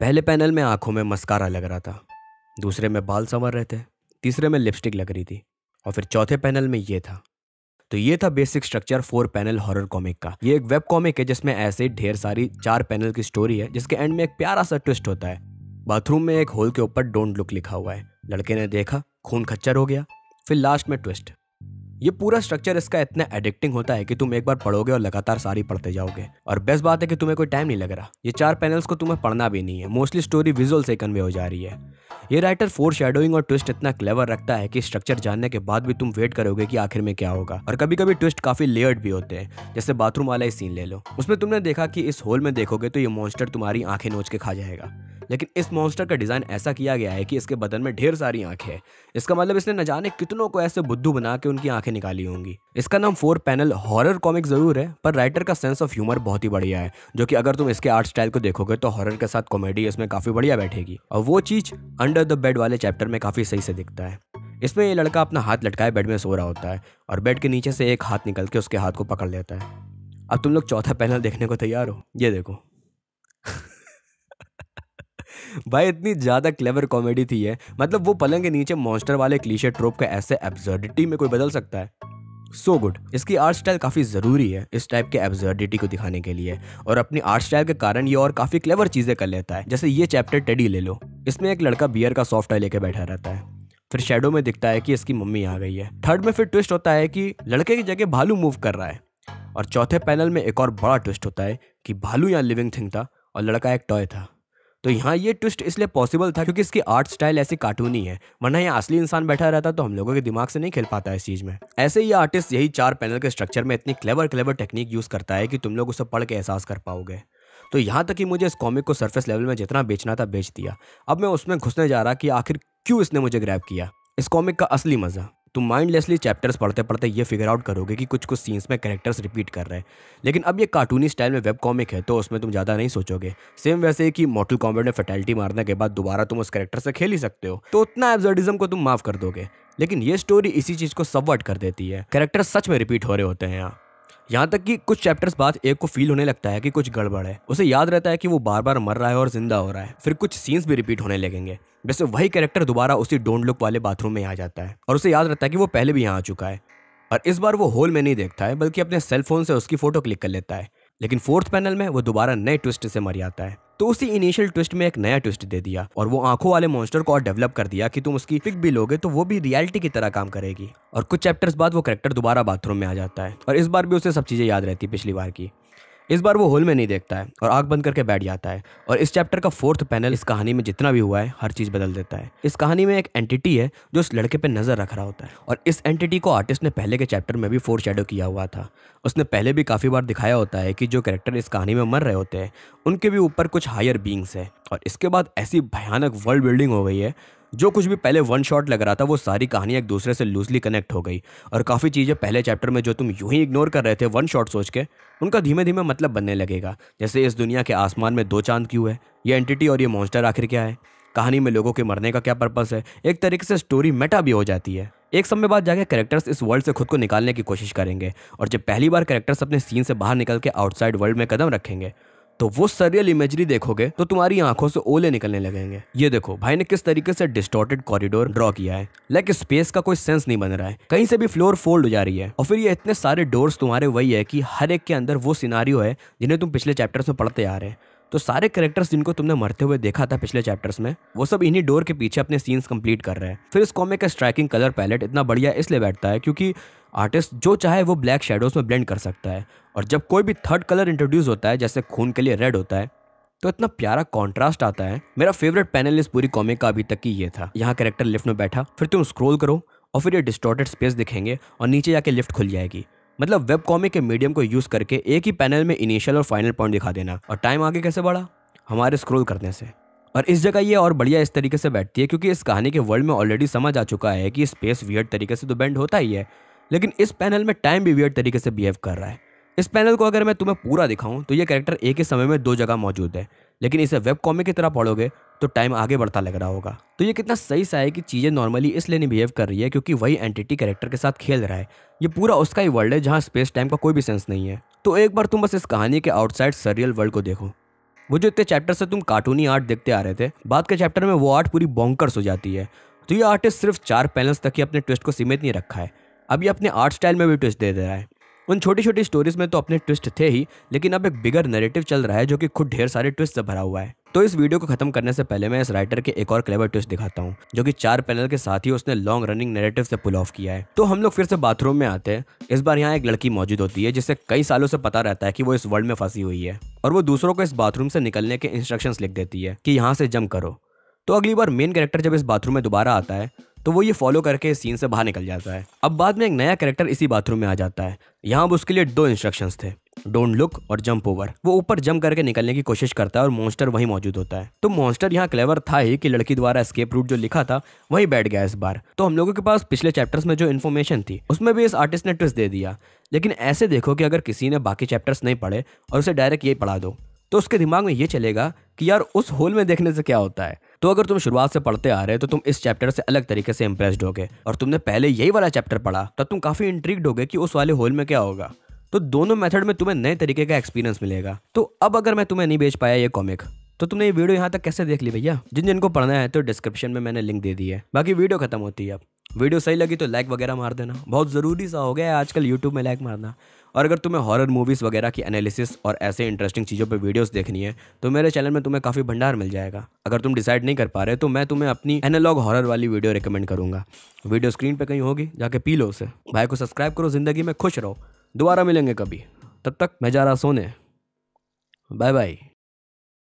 पहले पैनल में आंखों में मस्कारा लग रहा था दूसरे में बाल संवर रहे थे तीसरे में लिपस्टिक लग रही थी और फिर चौथे पैनल में ये था तो ये था basic structure four panel horror comic का ये एक वेब कॉमिक है जिसमें ऐसे ढेर सारी चार पैनल की स्टोरी है जिसके एंड में एक प्यारा सा ट्विस्ट होता है बाथरूम में एक होल के ऊपर डोंट लुक लिखा हुआ है लड़के ने देखा खून खच्चर हो गया फिर लास्ट में ट्विस्ट ये पूरा स्ट्रक्चर इसका इतना एडिक्टिंग होता है कि तुम एक बार पढ़ोगे और लगातार सारी पढ़ते जाओगे और बेस्ट बात है कि तुम्हें कोई टाइम नहीं लग रहा ये चार पैनल्स को तुम्हें पढ़ना भी नहीं है मोस्टली स्टोरी विजुअल से कन्वे हो जा रही है ये राइटर फोर शेडोइंग और ट्विस्ट इतना क्लेवर रखता है कि स्ट्रक्चर जानने के बाद भी तुम वेट करोगे कि आखिर में क्या होगा और कभी कभी ट्विस्ट काफी लेयर्ड भी होते हैं जैसे बाथरूम वाला ही सीन ले लो उसमें तुमने देखा कि इस होल में देखोगे तो ये मॉन्स्टर तुम्हारी आंखें नोच के खा जाएगा लेकिन इस मॉन्स्टर का डिज़ाइन ऐसा किया गया है कि इसके बदन में ढेर सारी आंखें हैं इसका मतलब इसने न जाने कितनों को ऐसे बुद्धू बना के उनकी आंखें निकाली होंगी इसका नाम फोर पैनल हॉरर कॉमिक ज़रूर है पर राइटर का सेंस ऑफ ह्यूमर बहुत ही बढ़िया है जो कि अगर तुम इसके आर्ट स्टाइल को देखोगे तो हॉरर के साथ कॉमेडी इसमें काफ़ी बढ़िया बैठेगी और वो चीज़ अंडर द बेड वाले चैप्टर में काफ़ी सही से दिखता है इसमें ये लड़का अपना हाथ लटकाए बेड में सो रहा होता है और बेड के नीचे से एक हाथ निकल के उसके हाथ को पकड़ लेता है अब तुम लोग चौथा पैनल देखने को तैयार हो ये देखो भाई इतनी ज़्यादा क्लेवर कॉमेडी थी है मतलब वो पलंग के नीचे मॉन्स्टर वाले क्लीशे ट्रोप का ऐसे एब्जर्डिटी में कोई बदल सकता है सो so गुड इसकी आर्ट स्टाइल काफ़ी ज़रूरी है इस टाइप के एब्जर्डिटी को दिखाने के लिए और अपनी आर्ट स्टाइल के कारण ये और काफ़ी क्लेवर चीज़ें कर लेता है जैसे ये चैप्टर टेडी ले लो इसमें एक लड़का बियर का सॉफ्ट लेके बैठा रहता है फिर शेडो में दिखता है कि इसकी मम्मी आ गई है थर्ड में फिर ट्विस्ट होता है कि लड़के की जगह भालू मूव कर रहा है और चौथे पैनल में एक और बड़ा ट्विस्ट होता है कि भालू यहाँ लिविंग थिंग था और लड़का एक टॉय था तो यहाँ ये ट्विस्ट इसलिए पॉसिबल था क्योंकि इसकी आर्ट स्टाइल ऐसी कार्टूनी है वरना यहाँ असली इंसान बैठा रहता तो हम लोगों के दिमाग से नहीं खेल पाता इस चीज़ में ऐसे ही आर्टिस्ट यही चार पैनल के स्ट्रक्चर में इतनी क्लेवर क्लेवर टेक्निक यूज़ करता है कि तुम लोग उसे पढ़ के एहसास कर पाओगे तो यहाँ तक कि मुझे इस कॉमिक को सरफेस लेवल में जितना बेचना था बेच दिया अब मैं उसमें घुसने जा रहा कि आखिर क्यों इसने मुझे ग्रैब किया इस कॉमिक का असली मज़ा तुम माइंडलेसली चैप्टर्स पढ़ते पढ़ते ये फिगर आउट करोगे कि कुछ कुछ सीन्स में कैरेक्टर्स रिपीट कर रहे हैं लेकिन अब ये कार्टूनी स्टाइल में वेब कॉमिक है तो उसमें तुम ज़्यादा नहीं सोचोगे सेम वैसे ही कि मॉटल कॉम्बेट में फैटलिटी मारने के बाद दोबारा तुम उस कैरेक्टर से खेल ही सकते हो तो उतना एब्जर्डिज्म को तुम माफ़ कर दोगे लेकिन ये स्टोरी इसी चीज़ को सबवर्ट कर देती है कैरेक्टर सच में रिपीट हो रहे होते हैं यहाँ यहाँ तक कि कुछ चैप्टर्स बाद एक को फील होने लगता है कि कुछ गड़बड़ है उसे याद रहता है कि वो बार बार मर रहा है और जिंदा हो रहा है फिर कुछ सीन्स भी रिपीट होने लगेंगे वैसे वही कैरेक्टर दोबारा उसी डोंट लुक वाले बाथरूम में आ जाता है और उसे याद रहता है कि वो पहले भी यहाँ आ चुका है और इस बार वो होल में नहीं देखता है बल्कि अपने फोन से उसकी फोटो क्लिक कर लेता है लेकिन फोर्थ पैनल में वो दोबारा नए ट्विस्ट से मर जाता है तो उसी इनिशियल ट्विस्ट में एक नया ट्विस्ट दे दिया और वो आंखों वाले मॉन्स्टर को और डेवलप कर दिया कि तुम उसकी पिक भी लोगे तो वो भी रियलिटी की तरह काम करेगी और कुछ चैप्टर्स बाद वो करेक्टर दोबारा बाथरूम में आ जाता है और इस बार भी उसे सब चीजें याद रहती है पिछली बार की इस बार वो होल में नहीं देखता है और आग बंद करके बैठ जाता है और इस चैप्टर का फोर्थ पैनल इस कहानी में जितना भी हुआ है हर चीज़ बदल देता है इस कहानी में एक एंटिटी है जो उस लड़के पर नज़र रख रहा होता है और इस एंटिटी को आर्टिस्ट ने पहले के चैप्टर में भी फोर शेडो किया हुआ था उसने पहले भी काफ़ी बार दिखाया होता है कि जो कैरेक्टर इस कहानी में मर रहे होते हैं उनके भी ऊपर कुछ हायर बींग्स है और इसके बाद ऐसी भयानक वर्ल्ड बिल्डिंग हो गई है जो कुछ भी पहले वन शॉट लग रहा था वो सारी कहानियाँ एक दूसरे से लूजली कनेक्ट हो गई और काफ़ी चीज़ें पहले चैप्टर में जो तुम यूं ही इग्नोर कर रहे थे वन शॉट सोच के उनका धीमे धीमे मतलब बनने लगेगा जैसे इस दुनिया के आसमान में दो चांद क्यों है ये एंटिटी और ये मॉन्स्टर आखिर क्या है कहानी में लोगों के मरने का क्या पर्पस है एक तरीके से स्टोरी मेटा भी हो जाती है एक समय बाद जाकर कैरेक्टर्स इस वर्ल्ड से खुद को निकालने की कोशिश करेंगे और जब पहली बार कैरेक्टर्स अपने सीन से बाहर निकल के आउटसाइड वर्ल्ड में कदम रखेंगे तो वो सरियल इमेजरी देखोगे तो तुम्हारी आंखों से ओले निकलने लगेंगे ये देखो भाई ने किस तरीके से डिस्टोर्टेड कॉरिडोर ड्रॉ किया है लाइक स्पेस का कोई सेंस नहीं बन रहा है कहीं से भी फ्लोर फोल्ड हो जा रही है और फिर ये इतने सारे डोर्स तुम्हारे वही है कि हर एक के अंदर वो सिनारियो है जिन्हें तुम पिछले चैप्टर्स में पढ़ते आ रहे हैं तो सारे कैरेक्टर्स जिनको तुमने मरते हुए देखा था पिछले चैप्टर्स में वो सब इन्हीं डोर के पीछे अपने सीन्स कंप्लीट कर रहे हैं फिर इस कॉमिक का स्ट्राइकिंग कलर पैलेट इतना बढ़िया इसलिए बैठता है क्योंकि आर्टिस्ट जो चाहे वो ब्लैक शेडोज में ब्लेंड कर सकता है और जब कोई भी थर्ड कलर इंट्रोड्यूस होता है जैसे खून के लिए रेड होता है तो इतना प्यारा कॉन्ट्रास्ट आता है मेरा फेवरेट पैनल इस पूरी कॉमिक का अभी तक की ये था यहाँ करेक्टर लिफ्ट में बैठा फिर तुम स्क्रोल करो और फिर ये डिस्टोटेड स्पेस दिखेंगे और नीचे जाके लिफ्ट खुल जाएगी मतलब वेब कॉमिक के मीडियम को यूज़ करके एक ही पैनल में इनिशियल और फाइनल पॉइंट दिखा देना और टाइम आगे कैसे बढ़ा हमारे स्क्रोल करने से और इस जगह ये और बढ़िया इस तरीके से बैठती है क्योंकि इस कहानी के वर्ल्ड में ऑलरेडी समझ आ चुका है कि स्पेस वियर्ड तरीके से तो बेंड होता ही है लेकिन इस पैनल में टाइम भी वियर तरीके से बिहेव कर रहा है इस पैनल को अगर मैं तुम्हें पूरा दिखाऊं तो ये कैरेक्टर एक ही समय में दो जगह मौजूद है लेकिन इसे वेब कॉमिक की तरह पढ़ोगे तो टाइम आगे बढ़ता लग रहा होगा तो ये कितना सही सा है कि चीज़ें नॉर्मली इसलिए नहीं बिहेव कर रही है क्योंकि वही एंटिटी कैरेक्टर के साथ खेल रहा है ये पूरा उसका ही वर्ल्ड है जहाँ स्पेस टाइम का कोई भी सेंस नहीं है तो एक बार तुम बस इस कहानी के आउटसाइड सरियल वर्ल्ड को देखो वो जो इतने चैप्टर से तुम कार्टूनी आर्ट देखते आ रहे थे बाद के चैप्टर में वो आर्ट पूरी बॉन्कर्स हो जाती है तो ये आर्टिस्ट सिर्फ चार पैनल्स तक ही अपने ट्विस्ट को सीमित नहीं रखा है अभी अपने आर्ट स्टाइल में भी ट्विस्ट दे दे रहा है उन छोटी छोटी स्टोरीज में तो अपने ट्विस्ट थे ही लेकिन अब एक बिगर नेरेटिव चल रहा है जो कि खुद ढेर सारे ट्विस्ट से भरा हुआ है तो इस वीडियो को खत्म करने से पहले मैं इस राइटर के एक और क्लेवर ट्विस्ट दिखाता हूँ जो कि चार पैनल के साथ ही उसने लॉन्ग रनिंग नेरेटिव से पुल ऑफ किया है तो हम लोग फिर से बाथरूम में आते हैं इस बार यहाँ एक लड़की मौजूद होती है जिसे कई सालों से पता रहता है कि वो इस वर्ल्ड में फंसी हुई है और वो दूसरों को इस बाथरूम से निकलने के इंस्ट्रक्शन लिख देती है की यहाँ से जम करो तो अगली बार मेन कैरेक्टर जब इस बाथरूम में दोबारा आता है तो वो ये फॉलो करके इस सीन से बाहर निकल जाता है अब बाद में एक नया कैरेक्टर इसी बाथरूम में आ जाता है यहाँ अब उसके लिए दो इंस्ट्रक्शंस थे डोंट लुक और जंप ओवर वो ऊपर जंप करके निकलने की कोशिश करता है और मॉन्स्टर वहीं मौजूद होता है तो मॉन्स्टर यहाँ क्लेवर था ही कि लड़की द्वारा स्केप रूट जो लिखा था वहीं बैठ गया इस बार तो हम लोगों के पास पिछले चैप्टर्स में जो इन्फॉर्मेशन थी उसमें भी इस आर्टिस्ट ने ट्विस्ट दे दिया लेकिन ऐसे देखो कि अगर किसी ने बाकी चैप्टर्स नहीं पढ़े और उसे डायरेक्ट ये पढ़ा दो तो उसके दिमाग में ये चलेगा कि यार उस होल में देखने से क्या होता है तो अगर तुम शुरुआत से पढ़ते आ रहे हो तो तुम इस चैप्टर से अलग तरीके से इम्प्रेस्ड होगे और तुमने पहले यही वाला चैप्टर पढ़ा तब तुम काफी इंट्रिक्ड होगे कि उस वाले होल में क्या होगा तो दोनों मेथड में तुम्हें नए तरीके का एक्सपीरियंस मिलेगा तो अब अगर मैं तुम्हें नहीं बेच पाया ये कॉमिक तो तुमने ये वीडियो यहाँ तक कैसे देख ली भैया जिन जिनको पढ़ना है तो डिस्क्रिप्शन में मैंने लिंक दे दी है बाकी वीडियो खत्म होती है अब वीडियो सही लगी तो लाइक वगैरह मार देना बहुत ज़रूरी सा हो गया है आजकल यूट्यूब में लाइक मारना और अगर तुम्हें हॉरर मूवीज़ वगैरह की एनालिसिस और ऐसे इंटरेस्टिंग चीज़ों पर वीडियोस देखनी है तो मेरे चैनल में तुम्हें काफ़ी भंडार मिल जाएगा अगर तुम डिसाइड नहीं कर पा रहे तो मैं तुम्हें अपनी एनालॉग हॉरर वाली वीडियो रिकमेंड करूँगा वीडियो स्क्रीन पर कहीं होगी जाके पी लो उसे भाई को सब्सक्राइब करो ज़िंदगी में खुश रहो दोबारा मिलेंगे कभी तब तक मैं जा रहा सोने बाय बाय